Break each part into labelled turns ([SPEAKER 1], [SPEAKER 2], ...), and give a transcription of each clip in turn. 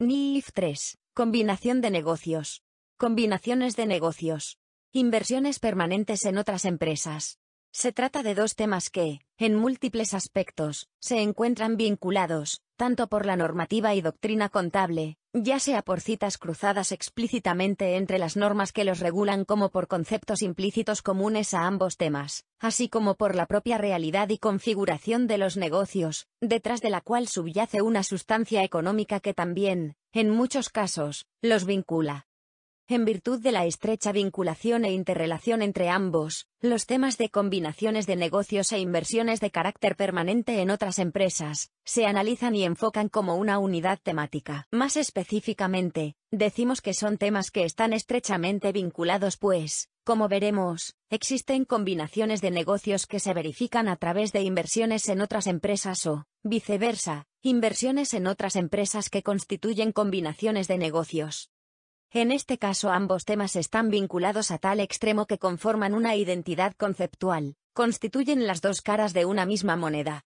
[SPEAKER 1] NIF 3. Combinación de negocios. Combinaciones de negocios. Inversiones permanentes en otras empresas. Se trata de dos temas que, en múltiples aspectos, se encuentran vinculados, tanto por la normativa y doctrina contable, ya sea por citas cruzadas explícitamente entre las normas que los regulan como por conceptos implícitos comunes a ambos temas, así como por la propia realidad y configuración de los negocios, detrás de la cual subyace una sustancia económica que también, en muchos casos, los vincula. En virtud de la estrecha vinculación e interrelación entre ambos, los temas de combinaciones de negocios e inversiones de carácter permanente en otras empresas, se analizan y enfocan como una unidad temática. Más específicamente, decimos que son temas que están estrechamente vinculados pues, como veremos, existen combinaciones de negocios que se verifican a través de inversiones en otras empresas o, viceversa, inversiones en otras empresas que constituyen combinaciones de negocios. En este caso ambos temas están vinculados a tal extremo que conforman una identidad conceptual, constituyen las dos caras de una misma moneda.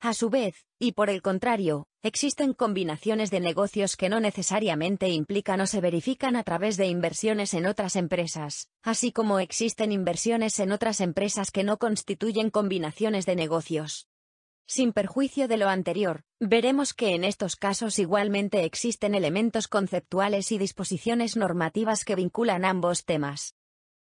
[SPEAKER 1] A su vez, y por el contrario, existen combinaciones de negocios que no necesariamente implican o se verifican a través de inversiones en otras empresas, así como existen inversiones en otras empresas que no constituyen combinaciones de negocios. Sin perjuicio de lo anterior, veremos que en estos casos igualmente existen elementos conceptuales y disposiciones normativas que vinculan ambos temas.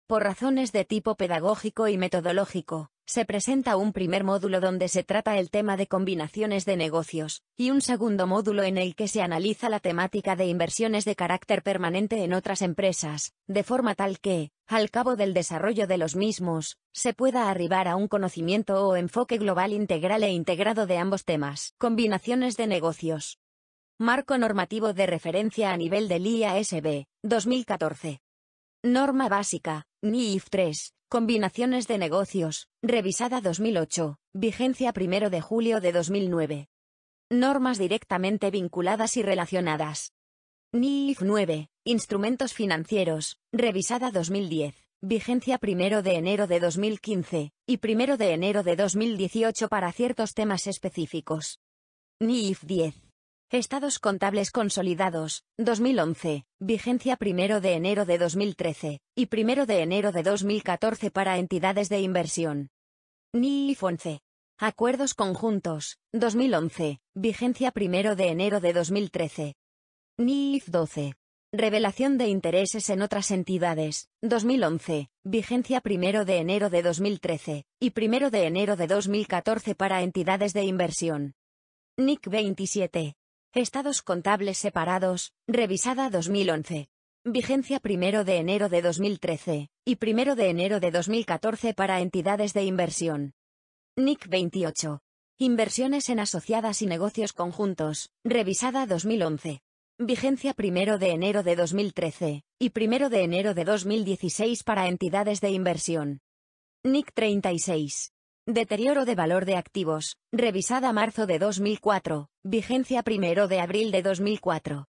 [SPEAKER 1] Por razones de tipo pedagógico y metodológico, se presenta un primer módulo donde se trata el tema de combinaciones de negocios, y un segundo módulo en el que se analiza la temática de inversiones de carácter permanente en otras empresas, de forma tal que, al cabo del desarrollo de los mismos, se pueda arribar a un conocimiento o enfoque global integral e integrado de ambos temas. Combinaciones de negocios. Marco normativo de referencia a nivel del IASB, 2014. Norma básica, NIF 3, Combinaciones de negocios, revisada 2008, vigencia 1 de julio de 2009. Normas directamente vinculadas y relacionadas. NIF 9, Instrumentos financieros, revisada 2010, vigencia 1 de enero de 2015 y 1 de enero de 2018 para ciertos temas específicos. NIF 10, Estados contables consolidados, 2011, vigencia 1 de enero de 2013, y 1 de enero de 2014 para entidades de inversión. NIF 11. E. Acuerdos conjuntos, 2011, vigencia 1 de enero de 2013. NIF 12. Revelación de intereses en otras entidades, 2011, vigencia 1 de enero de 2013, y 1 de enero de 2014 para entidades de inversión. NIC 27. Estados contables separados, revisada 2011. Vigencia 1 de enero de 2013 y 1 de enero de 2014 para entidades de inversión. NIC 28. Inversiones en asociadas y negocios conjuntos, revisada 2011. Vigencia 1 de enero de 2013 y 1 de enero de 2016 para entidades de inversión. NIC 36. Deterioro de valor de activos, revisada marzo de 2004, vigencia primero de abril de 2004.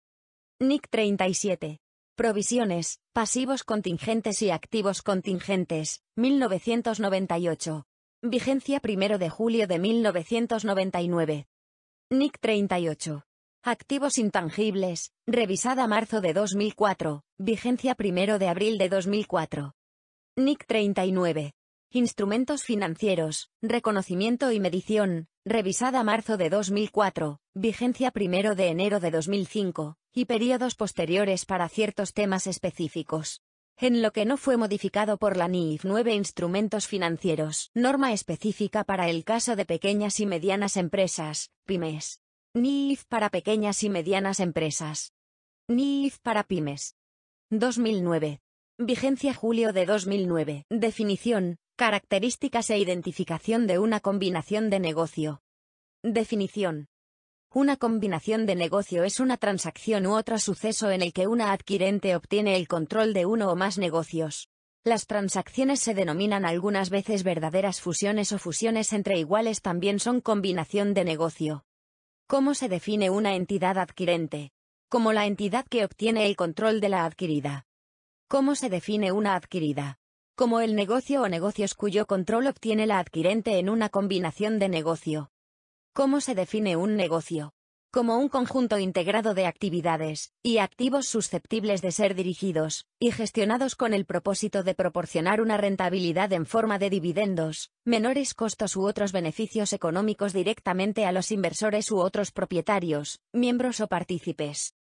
[SPEAKER 1] NIC 37. Provisiones, pasivos contingentes y activos contingentes, 1998. Vigencia primero de julio de 1999. NIC 38. Activos intangibles, revisada marzo de 2004, vigencia primero de abril de 2004. NIC 39. Instrumentos financieros, reconocimiento y medición, revisada marzo de 2004, vigencia primero de enero de 2005, y periodos posteriores para ciertos temas específicos. En lo que no fue modificado por la NIF 9 Instrumentos financieros, norma específica para el caso de pequeñas y medianas empresas, pymes. NIF para pequeñas y medianas empresas. NIF para pymes. 2009. Vigencia julio de 2009. Definición, Características e identificación de una combinación de negocio. Definición. Una combinación de negocio es una transacción u otro suceso en el que una adquirente obtiene el control de uno o más negocios. Las transacciones se denominan algunas veces verdaderas fusiones o fusiones entre iguales también son combinación de negocio. ¿Cómo se define una entidad adquirente? Como la entidad que obtiene el control de la adquirida. ¿Cómo se define una adquirida? como el negocio o negocios cuyo control obtiene la adquirente en una combinación de negocio. ¿Cómo se define un negocio? Como un conjunto integrado de actividades y activos susceptibles de ser dirigidos y gestionados con el propósito de proporcionar una rentabilidad en forma de dividendos, menores costos u otros beneficios económicos directamente a los inversores u otros propietarios, miembros o partícipes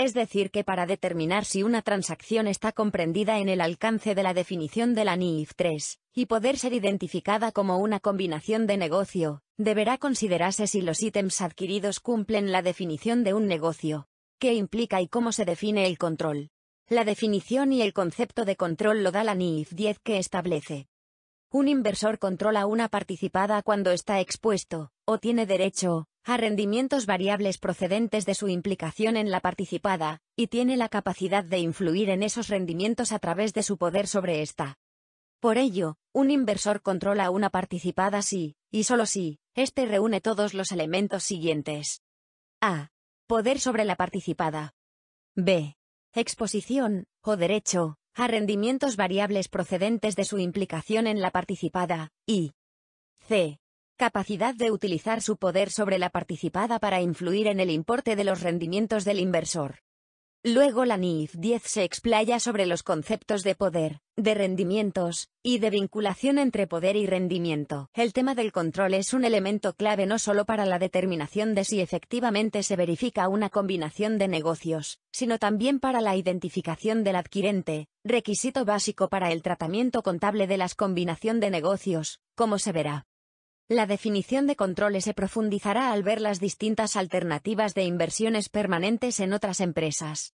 [SPEAKER 1] es decir que para determinar si una transacción está comprendida en el alcance de la definición de la NIF 3, y poder ser identificada como una combinación de negocio, deberá considerarse si los ítems adquiridos cumplen la definición de un negocio, qué implica y cómo se define el control. La definición y el concepto de control lo da la NIF 10 que establece. Un inversor controla una participada cuando está expuesto, o tiene derecho, a rendimientos variables procedentes de su implicación en la participada, y tiene la capacidad de influir en esos rendimientos a través de su poder sobre ésta. Por ello, un inversor controla una participada si, y solo si, éste reúne todos los elementos siguientes. A. Poder sobre la participada. B. Exposición, o derecho, a rendimientos variables procedentes de su implicación en la participada, y C. Capacidad de utilizar su poder sobre la participada para influir en el importe de los rendimientos del inversor. Luego la NIF 10 se explaya sobre los conceptos de poder, de rendimientos, y de vinculación entre poder y rendimiento. El tema del control es un elemento clave no solo para la determinación de si efectivamente se verifica una combinación de negocios, sino también para la identificación del adquirente, requisito básico para el tratamiento contable de las combinación de negocios, como se verá. La definición de controles se profundizará al ver las distintas alternativas de inversiones permanentes en otras empresas.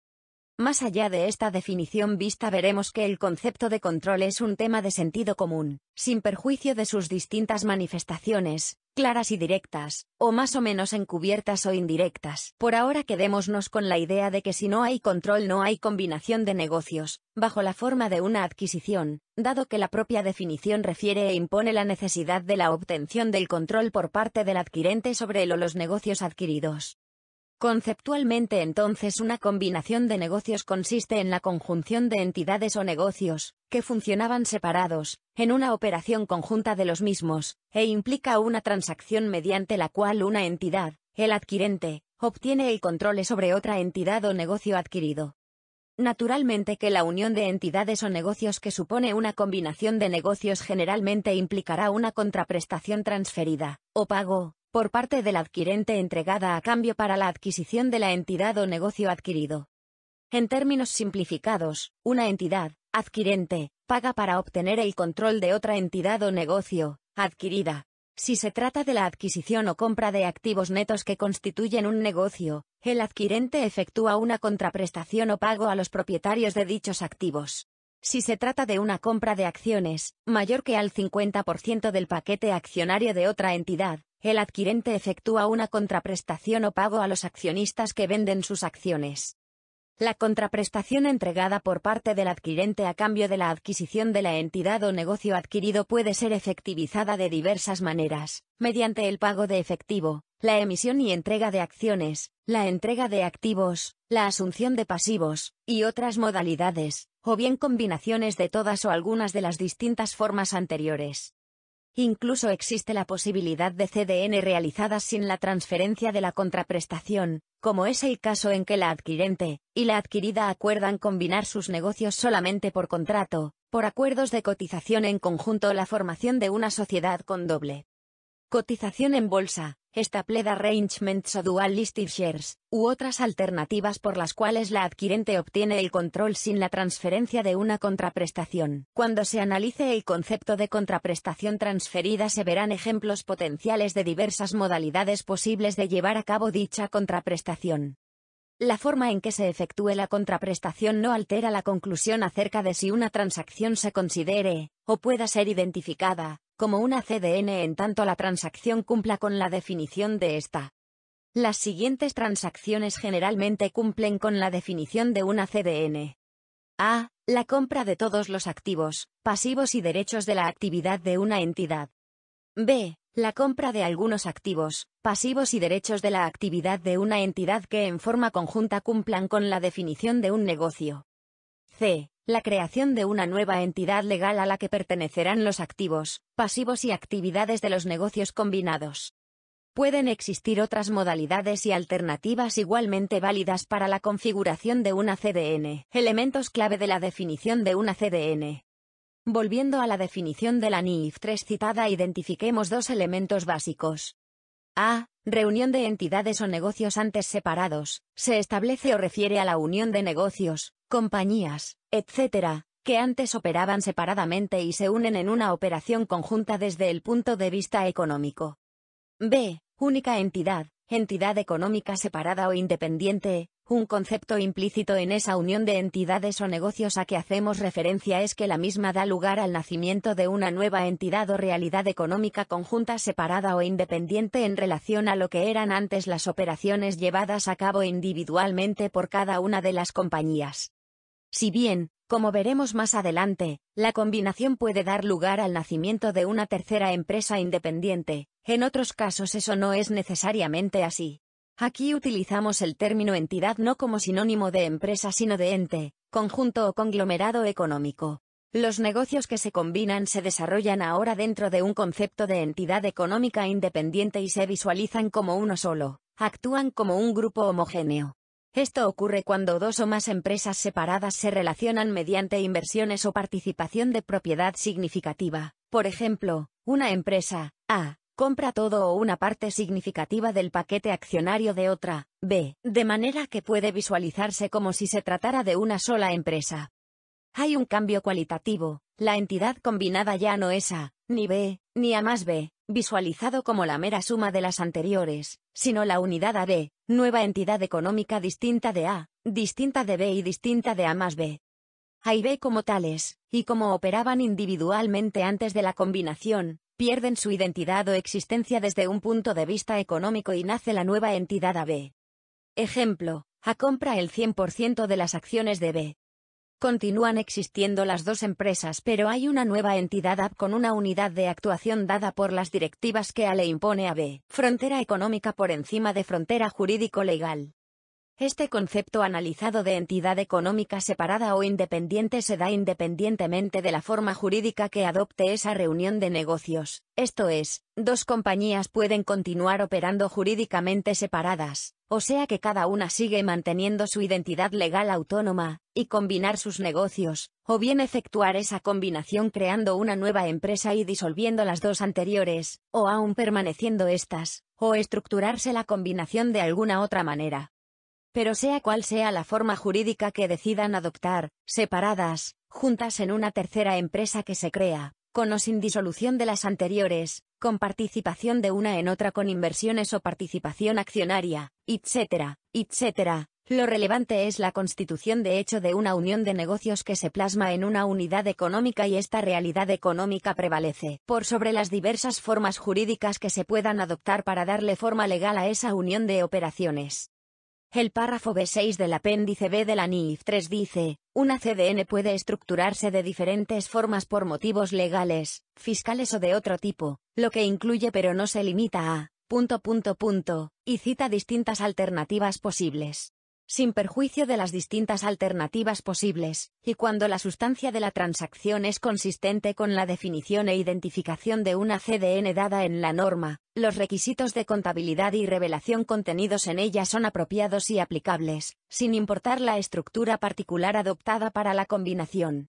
[SPEAKER 1] Más allá de esta definición vista veremos que el concepto de control es un tema de sentido común, sin perjuicio de sus distintas manifestaciones, claras y directas, o más o menos encubiertas o indirectas. Por ahora quedémonos con la idea de que si no hay control no hay combinación de negocios, bajo la forma de una adquisición, dado que la propia definición refiere e impone la necesidad de la obtención del control por parte del adquirente sobre él o los negocios adquiridos. Conceptualmente entonces una combinación de negocios consiste en la conjunción de entidades o negocios, que funcionaban separados, en una operación conjunta de los mismos, e implica una transacción mediante la cual una entidad, el adquirente, obtiene el control sobre otra entidad o negocio adquirido. Naturalmente que la unión de entidades o negocios que supone una combinación de negocios generalmente implicará una contraprestación transferida, o pago, por parte del adquirente entregada a cambio para la adquisición de la entidad o negocio adquirido. En términos simplificados, una entidad, adquirente, paga para obtener el control de otra entidad o negocio, adquirida. Si se trata de la adquisición o compra de activos netos que constituyen un negocio, el adquirente efectúa una contraprestación o pago a los propietarios de dichos activos. Si se trata de una compra de acciones, mayor que al 50% del paquete accionario de otra entidad, el adquirente efectúa una contraprestación o pago a los accionistas que venden sus acciones. La contraprestación entregada por parte del adquirente a cambio de la adquisición de la entidad o negocio adquirido puede ser efectivizada de diversas maneras, mediante el pago de efectivo, la emisión y entrega de acciones, la entrega de activos, la asunción de pasivos, y otras modalidades, o bien combinaciones de todas o algunas de las distintas formas anteriores. Incluso existe la posibilidad de CDN realizadas sin la transferencia de la contraprestación, como es el caso en que la adquirente y la adquirida acuerdan combinar sus negocios solamente por contrato, por acuerdos de cotización en conjunto o la formación de una sociedad con doble cotización en bolsa, PLEDA Arrangements o Dual Listed Shares, u otras alternativas por las cuales la adquirente obtiene el control sin la transferencia de una contraprestación. Cuando se analice el concepto de contraprestación transferida se verán ejemplos potenciales de diversas modalidades posibles de llevar a cabo dicha contraprestación. La forma en que se efectúe la contraprestación no altera la conclusión acerca de si una transacción se considere, o pueda ser identificada, como una CDN en tanto la transacción cumpla con la definición de esta. Las siguientes transacciones generalmente cumplen con la definición de una CDN. A. La compra de todos los activos, pasivos y derechos de la actividad de una entidad. B. La compra de algunos activos, pasivos y derechos de la actividad de una entidad que en forma conjunta cumplan con la definición de un negocio. C la creación de una nueva entidad legal a la que pertenecerán los activos, pasivos y actividades de los negocios combinados. Pueden existir otras modalidades y alternativas igualmente válidas para la configuración de una CDN, elementos clave de la definición de una CDN. Volviendo a la definición de la NIF 3 citada, identifiquemos dos elementos básicos. A. Reunión de entidades o negocios antes separados. Se establece o refiere a la unión de negocios, compañías, etc., que antes operaban separadamente y se unen en una operación conjunta desde el punto de vista económico. B. Única entidad, entidad económica separada o independiente, un concepto implícito en esa unión de entidades o negocios a que hacemos referencia es que la misma da lugar al nacimiento de una nueva entidad o realidad económica conjunta separada o independiente en relación a lo que eran antes las operaciones llevadas a cabo individualmente por cada una de las compañías. Si bien, como veremos más adelante, la combinación puede dar lugar al nacimiento de una tercera empresa independiente, en otros casos eso no es necesariamente así. Aquí utilizamos el término entidad no como sinónimo de empresa sino de ente, conjunto o conglomerado económico. Los negocios que se combinan se desarrollan ahora dentro de un concepto de entidad económica independiente y se visualizan como uno solo, actúan como un grupo homogéneo. Esto ocurre cuando dos o más empresas separadas se relacionan mediante inversiones o participación de propiedad significativa. Por ejemplo, una empresa, A, compra todo o una parte significativa del paquete accionario de otra, B, de manera que puede visualizarse como si se tratara de una sola empresa. Hay un cambio cualitativo, la entidad combinada ya no es A, ni B, ni A más B, visualizado como la mera suma de las anteriores, sino la unidad AB, nueva entidad económica distinta de A, distinta de B y distinta de A más B. A y B como tales, y como operaban individualmente antes de la combinación, pierden su identidad o existencia desde un punto de vista económico y nace la nueva entidad AB. Ejemplo, A compra el 100% de las acciones de B, Continúan existiendo las dos empresas, pero hay una nueva entidad AB con una unidad de actuación dada por las directivas que A le impone a B, frontera económica por encima de frontera jurídico-legal. Este concepto analizado de entidad económica separada o independiente se da independientemente de la forma jurídica que adopte esa reunión de negocios. Esto es, dos compañías pueden continuar operando jurídicamente separadas, o sea que cada una sigue manteniendo su identidad legal autónoma, y combinar sus negocios, o bien efectuar esa combinación creando una nueva empresa y disolviendo las dos anteriores, o aún permaneciendo estas, o estructurarse la combinación de alguna otra manera. Pero sea cual sea la forma jurídica que decidan adoptar, separadas, juntas en una tercera empresa que se crea, con o sin disolución de las anteriores, con participación de una en otra con inversiones o participación accionaria, etc., etc., lo relevante es la constitución de hecho de una unión de negocios que se plasma en una unidad económica y esta realidad económica prevalece por sobre las diversas formas jurídicas que se puedan adoptar para darle forma legal a esa unión de operaciones. El párrafo B6 del apéndice B de la NIF 3 dice, una CDN puede estructurarse de diferentes formas por motivos legales, fiscales o de otro tipo, lo que incluye pero no se limita a, punto punto y cita distintas alternativas posibles sin perjuicio de las distintas alternativas posibles, y cuando la sustancia de la transacción es consistente con la definición e identificación de una CDN dada en la norma, los requisitos de contabilidad y revelación contenidos en ella son apropiados y aplicables, sin importar la estructura particular adoptada para la combinación.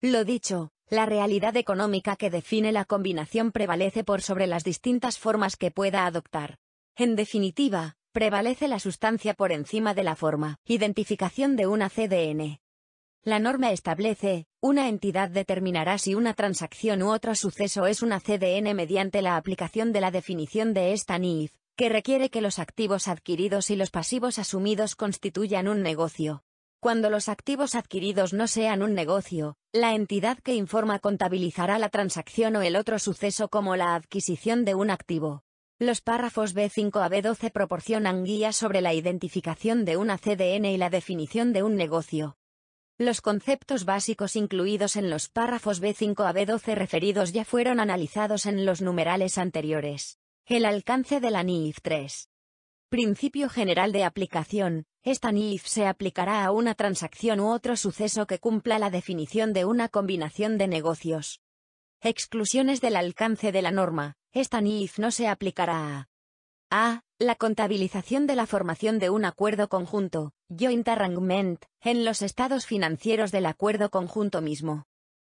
[SPEAKER 1] Lo dicho, la realidad económica que define la combinación prevalece por sobre las distintas formas que pueda adoptar. En definitiva, Prevalece la sustancia por encima de la forma. Identificación de una CDN. La norma establece, una entidad determinará si una transacción u otro suceso es una CDN mediante la aplicación de la definición de esta NIF, que requiere que los activos adquiridos y los pasivos asumidos constituyan un negocio. Cuando los activos adquiridos no sean un negocio, la entidad que informa contabilizará la transacción o el otro suceso como la adquisición de un activo. Los párrafos B5 a B12 proporcionan guías sobre la identificación de una CDN y la definición de un negocio. Los conceptos básicos incluidos en los párrafos B5 a B12 referidos ya fueron analizados en los numerales anteriores. El alcance de la NIF 3. Principio general de aplicación. Esta NIF se aplicará a una transacción u otro suceso que cumpla la definición de una combinación de negocios. Exclusiones del alcance de la norma. Esta NIF no se aplicará a a. La contabilización de la formación de un acuerdo conjunto, joint arrangement, en los estados financieros del acuerdo conjunto mismo.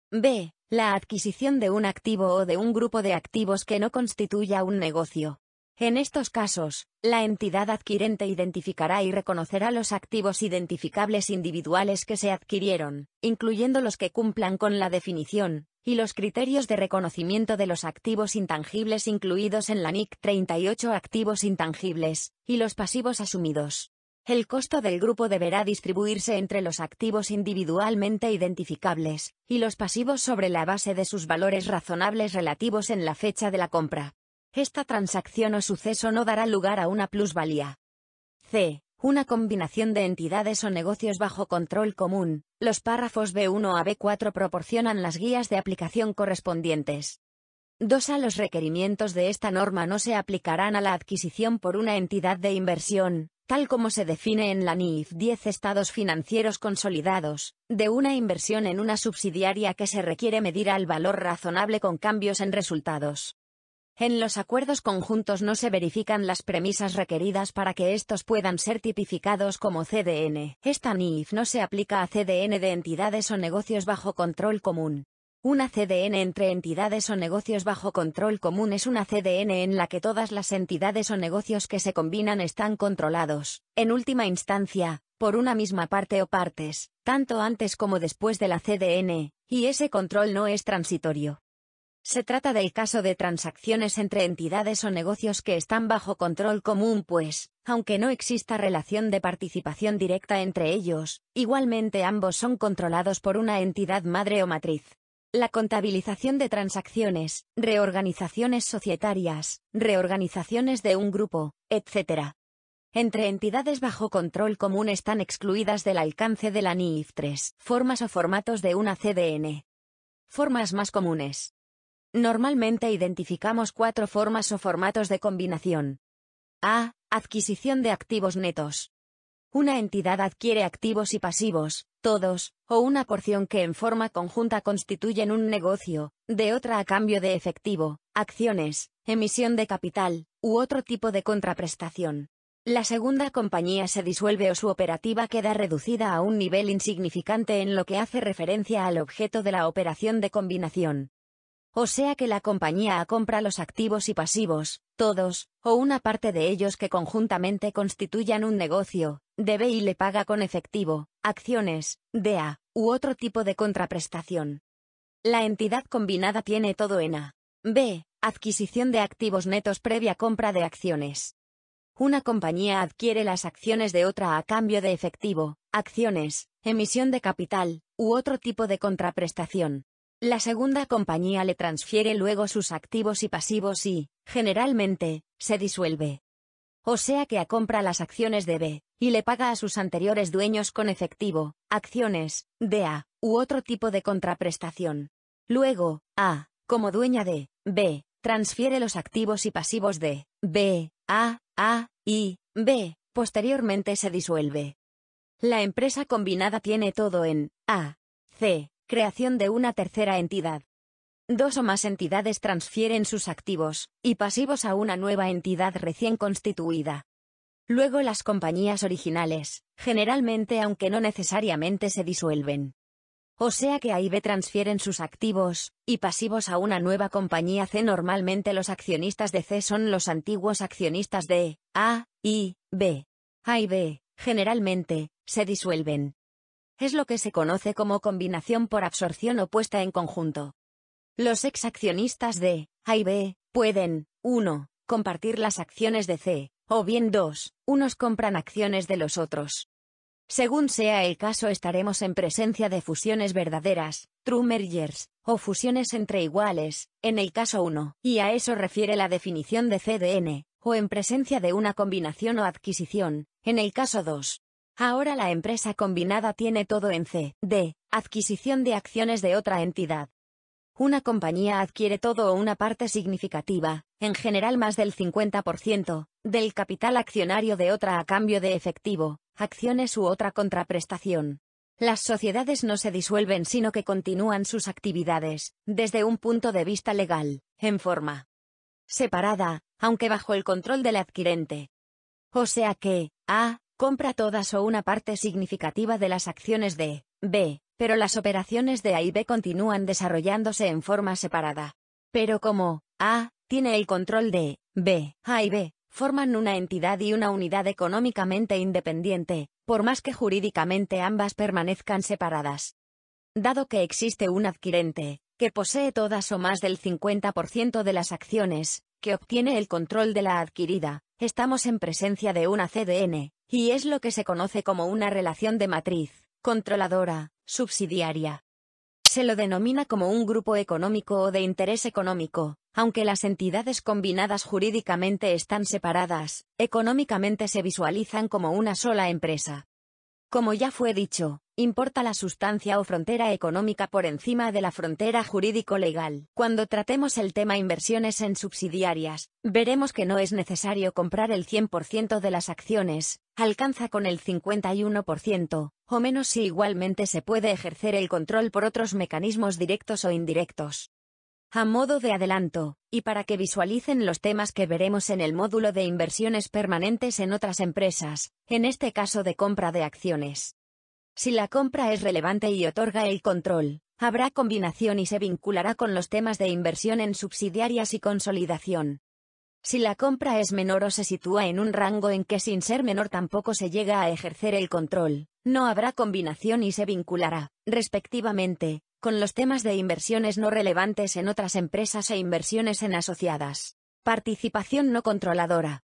[SPEAKER 1] b. La adquisición de un activo o de un grupo de activos que no constituya un negocio. En estos casos, la entidad adquirente identificará y reconocerá los activos identificables individuales que se adquirieron, incluyendo los que cumplan con la definición, y los criterios de reconocimiento de los activos intangibles incluidos en la NIC 38 activos intangibles, y los pasivos asumidos. El costo del grupo deberá distribuirse entre los activos individualmente identificables, y los pasivos sobre la base de sus valores razonables relativos en la fecha de la compra. Esta transacción o suceso no dará lugar a una plusvalía. C. Una combinación de entidades o negocios bajo control común. Los párrafos B1 a B4 proporcionan las guías de aplicación correspondientes. 2. A los requerimientos de esta norma no se aplicarán a la adquisición por una entidad de inversión, tal como se define en la NIF 10 estados financieros consolidados, de una inversión en una subsidiaria que se requiere medir al valor razonable con cambios en resultados. En los acuerdos conjuntos no se verifican las premisas requeridas para que estos puedan ser tipificados como CDN. Esta NIF no se aplica a CDN de entidades o negocios bajo control común. Una CDN entre entidades o negocios bajo control común es una CDN en la que todas las entidades o negocios que se combinan están controlados, en última instancia, por una misma parte o partes, tanto antes como después de la CDN, y ese control no es transitorio. Se trata del caso de transacciones entre entidades o negocios que están bajo control común, pues, aunque no exista relación de participación directa entre ellos, igualmente ambos son controlados por una entidad madre o matriz. La contabilización de transacciones, reorganizaciones societarias, reorganizaciones de un grupo, etc. Entre entidades bajo control común están excluidas del alcance de la NIF 3, formas o formatos de una CDN. Formas más comunes. Normalmente identificamos cuatro formas o formatos de combinación. A. Adquisición de activos netos. Una entidad adquiere activos y pasivos, todos, o una porción que en forma conjunta constituyen un negocio, de otra a cambio de efectivo, acciones, emisión de capital, u otro tipo de contraprestación. La segunda compañía se disuelve o su operativa queda reducida a un nivel insignificante en lo que hace referencia al objeto de la operación de combinación. O sea que la compañía A compra los activos y pasivos, todos, o una parte de ellos que conjuntamente constituyan un negocio, debe y le paga con efectivo, acciones, DEA, u otro tipo de contraprestación. La entidad combinada tiene todo en A. B. Adquisición de activos netos previa compra de acciones. Una compañía adquiere las acciones de otra a cambio de efectivo, acciones, emisión de capital, u otro tipo de contraprestación. La segunda compañía le transfiere luego sus activos y pasivos y, generalmente, se disuelve. O sea que a compra las acciones de B, y le paga a sus anteriores dueños con efectivo, acciones, de A, u otro tipo de contraprestación. Luego, A, como dueña de B, transfiere los activos y pasivos de B, A, A, y B, posteriormente se disuelve. La empresa combinada tiene todo en A, C, Creación de una tercera entidad. Dos o más entidades transfieren sus activos y pasivos a una nueva entidad recién constituida. Luego las compañías originales, generalmente aunque no necesariamente se disuelven. O sea que A y B transfieren sus activos y pasivos a una nueva compañía C. Normalmente los accionistas de C son los antiguos accionistas de A y B. A y B, generalmente, se disuelven. Es lo que se conoce como combinación por absorción opuesta en conjunto. Los exaccionistas de A y B pueden, 1. Compartir las acciones de C, o bien 2. Unos compran acciones de los otros. Según sea el caso, estaremos en presencia de fusiones verdaderas, true mergers, o fusiones entre iguales, en el caso 1, y a eso refiere la definición de CDN, o en presencia de una combinación o adquisición, en el caso 2. Ahora la empresa combinada tiene todo en C, D, adquisición de acciones de otra entidad. Una compañía adquiere todo o una parte significativa, en general más del 50%, del capital accionario de otra a cambio de efectivo, acciones u otra contraprestación. Las sociedades no se disuelven sino que continúan sus actividades, desde un punto de vista legal, en forma separada, aunque bajo el control del adquirente. O sea que, A, compra todas o una parte significativa de las acciones de B, pero las operaciones de A y B continúan desarrollándose en forma separada. Pero como A tiene el control de B, A y B, forman una entidad y una unidad económicamente independiente, por más que jurídicamente ambas permanezcan separadas. Dado que existe un adquirente, que posee todas o más del 50% de las acciones, que obtiene el control de la adquirida, estamos en presencia de una CDN, y es lo que se conoce como una relación de matriz, controladora, subsidiaria. Se lo denomina como un grupo económico o de interés económico, aunque las entidades combinadas jurídicamente están separadas, económicamente se visualizan como una sola empresa. Como ya fue dicho, importa la sustancia o frontera económica por encima de la frontera jurídico-legal. Cuando tratemos el tema inversiones en subsidiarias, veremos que no es necesario comprar el 100% de las acciones, alcanza con el 51%, o menos si igualmente se puede ejercer el control por otros mecanismos directos o indirectos a modo de adelanto, y para que visualicen los temas que veremos en el módulo de inversiones permanentes en otras empresas, en este caso de compra de acciones. Si la compra es relevante y otorga el control, habrá combinación y se vinculará con los temas de inversión en subsidiarias y consolidación. Si la compra es menor o se sitúa en un rango en que sin ser menor tampoco se llega a ejercer el control, no habrá combinación y se vinculará, respectivamente, con los temas de inversiones no relevantes en otras empresas e inversiones en asociadas. Participación no controladora.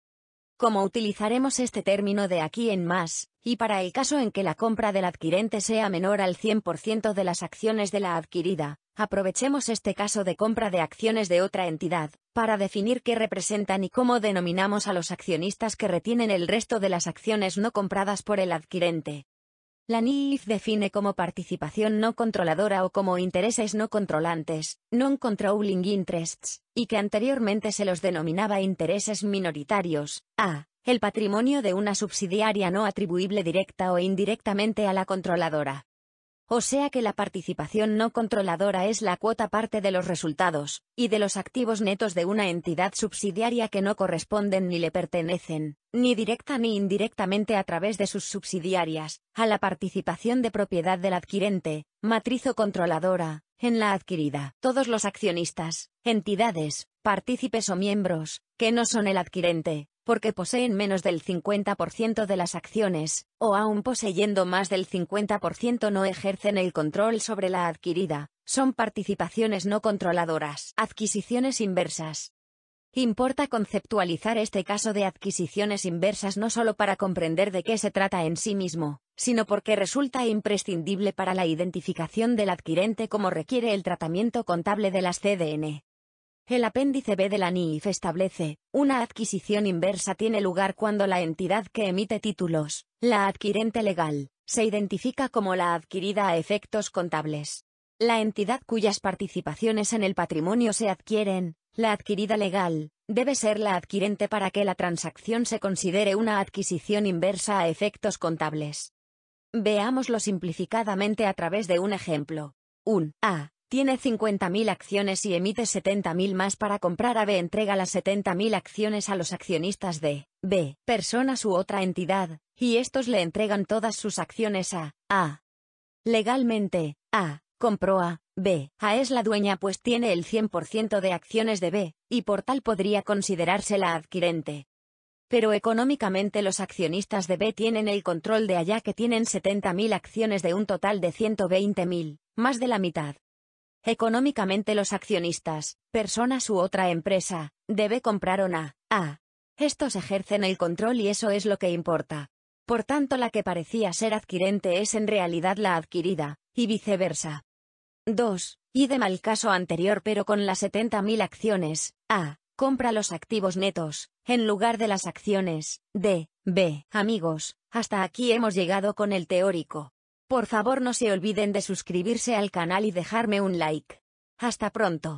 [SPEAKER 1] Como utilizaremos este término de aquí en más, y para el caso en que la compra del adquirente sea menor al 100% de las acciones de la adquirida, Aprovechemos este caso de compra de acciones de otra entidad, para definir qué representan y cómo denominamos a los accionistas que retienen el resto de las acciones no compradas por el adquirente. La NIF define como participación no controladora o como intereses no controlantes, non-controlling interests, y que anteriormente se los denominaba intereses minoritarios, a. El patrimonio de una subsidiaria no atribuible directa o indirectamente a la controladora o sea que la participación no controladora es la cuota parte de los resultados, y de los activos netos de una entidad subsidiaria que no corresponden ni le pertenecen, ni directa ni indirectamente a través de sus subsidiarias, a la participación de propiedad del adquirente, matriz o controladora, en la adquirida. Todos los accionistas, entidades, partícipes o miembros, que no son el adquirente, porque poseen menos del 50% de las acciones, o aún poseyendo más del 50% no ejercen el control sobre la adquirida, son participaciones no controladoras. Adquisiciones inversas. Importa conceptualizar este caso de adquisiciones inversas no solo para comprender de qué se trata en sí mismo, sino porque resulta imprescindible para la identificación del adquirente como requiere el tratamiento contable de las CDN. El apéndice B de la NIF establece, una adquisición inversa tiene lugar cuando la entidad que emite títulos, la adquirente legal, se identifica como la adquirida a efectos contables. La entidad cuyas participaciones en el patrimonio se adquieren, la adquirida legal, debe ser la adquirente para que la transacción se considere una adquisición inversa a efectos contables. Veámoslo simplificadamente a través de un ejemplo. Un A tiene 50.000 acciones y emite 70.000 más para comprar. a B entrega las 70.000 acciones a los accionistas de B, personas u otra entidad, y estos le entregan todas sus acciones a A. Legalmente, A, compró A, B. A es la dueña pues tiene el 100% de acciones de B, y por tal podría considerarse la adquirente. Pero económicamente los accionistas de B tienen el control de allá que tienen 70.000 acciones de un total de 120.000, más de la mitad. Económicamente los accionistas, personas u otra empresa, debe comprar una A. Ah, estos ejercen el control y eso es lo que importa. Por tanto, la que parecía ser adquirente es en realidad la adquirida, y viceversa. 2. Y de mal caso anterior pero con las 70.000 acciones, A. Ah, compra los activos netos, en lugar de las acciones, D. B. Amigos, hasta aquí hemos llegado con el teórico. Por favor no se olviden de suscribirse al canal y dejarme un like. Hasta pronto.